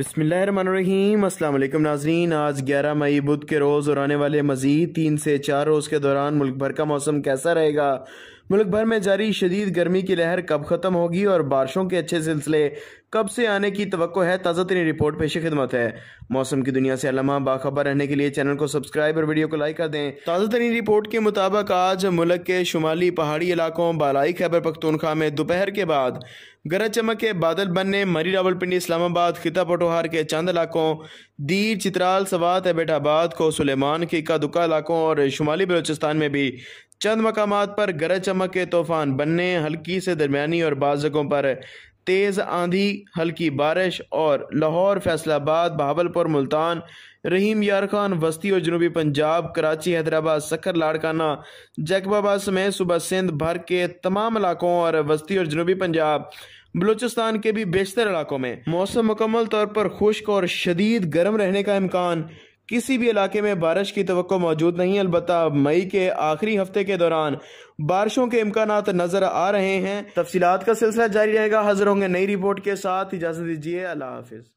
अस्सलाम वालेकुम नाजरीन आज 11 मई बुध के रोज़ और आने वाले मज़ीद तीन से चार रोज़ के दौरान मुल्क भर का मौसम कैसा रहेगा मुल्क भर में जारी शदीद गर्मी की लहर कब ख़त्म होगी और बारिशों के अच्छे सिलसिले कब से आने की तो है ताज़ा तरीन रिपोर्ट पेश खिदमत है मौसम की दुनिया से अलमा बाखबर रहने के लिए चैनल को सब्सक्राइब और वीडियो को लाइक कर दें ताज़ा तरीन रिपोर्ट के मुताबिक आज मुल्क के शुमाली पहाड़ी इलाकों बालाई खैबर पख्तूनखा में दोपहर के बाद गरज चमक के बादल बनने मरी रावलपिंडी इस्लामाबाद खिता पटोहार के चंद इलाकों दीर चित्राल सवात एबेटाबाद को सुलेमान की कादुका इलाकों और शुमाली बलोचिस्तान में भी चंद मकाम पर गरज चमक के तूफ़ान बनने हल्की से दरमियानी और बाद जगहों पर तेज़ आंधी हल्की बारिश और लाहौर फैसलाबाद बहावलपुर मुल्तान रहीम यार खान वस्ती और जनूबी पंजाब कराची हैदराबाद सखर लाड़काना जैकबाबाद समेत सुबह सिंध भर के तमाम इलाकों और वस्ती और जनूबी पंजाब बलूचिस्तान के भी बेशतर इलाकों में मौसम मुकम्मल तौर पर खुश्क और शदीद गर्म रहने का इम्कान किसी भी इलाके में बारिश की तो मौजूद नहीं अलबत् मई के आखिरी हफ्ते के दौरान बारिशों के इम्कान नजर आ रहे हैं तफसीत का सिलसिला जारी रहेगा हाजिर होंगे नई रिपोर्ट के साथ इजाजत दीजिए अल्लाह हाफिज़